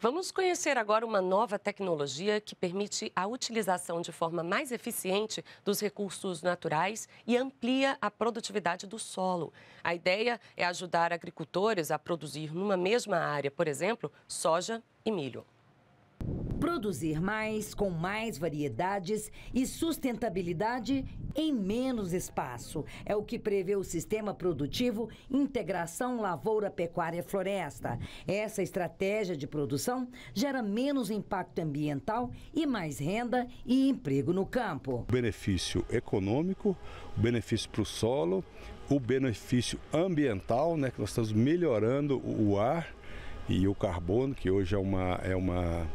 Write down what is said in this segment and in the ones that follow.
Vamos conhecer agora uma nova tecnologia que permite a utilização de forma mais eficiente dos recursos naturais e amplia a produtividade do solo. A ideia é ajudar agricultores a produzir numa mesma área, por exemplo, soja e milho. Produzir mais, com mais variedades e sustentabilidade em menos espaço. É o que prevê o sistema produtivo Integração Lavoura Pecuária Floresta. Essa estratégia de produção gera menos impacto ambiental e mais renda e emprego no campo. O benefício econômico, o benefício para o solo, o benefício ambiental, né, que nós estamos melhorando o ar e o carbono, que hoje é uma, é uma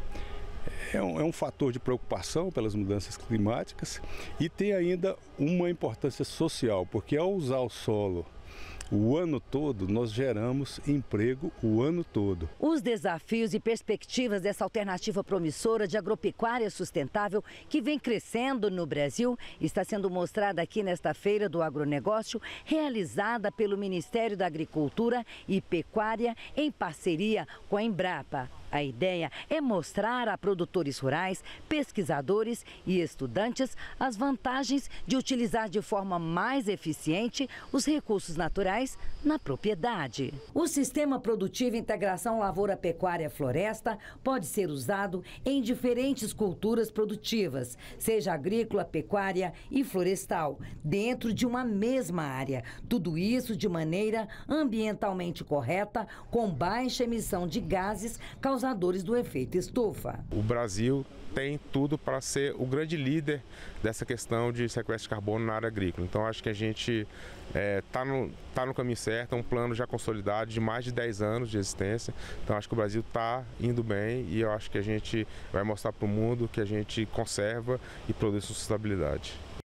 é um, é um fator de preocupação pelas mudanças climáticas e tem ainda uma importância social, porque ao usar o solo o ano todo, nós geramos emprego o ano todo. Os desafios e perspectivas dessa alternativa promissora de agropecuária sustentável que vem crescendo no Brasil está sendo mostrada aqui nesta Feira do Agronegócio, realizada pelo Ministério da Agricultura e Pecuária em parceria com a Embrapa. A ideia é mostrar a produtores rurais, pesquisadores e estudantes as vantagens de utilizar de forma mais eficiente os recursos naturais na propriedade. O sistema produtivo Integração Lavoura Pecuária Floresta pode ser usado em diferentes culturas produtivas, seja agrícola, pecuária e florestal, dentro de uma mesma área. Tudo isso de maneira ambientalmente correta, com baixa emissão de gases causados causadores do efeito estufa. O Brasil tem tudo para ser o grande líder dessa questão de sequestro de carbono na área agrícola. Então acho que a gente está é, tá no, tá no caminho certo, é um plano já consolidado de mais de 10 anos de existência. Então acho que o Brasil está indo bem e eu acho que a gente vai mostrar para o mundo que a gente conserva e produz sustentabilidade.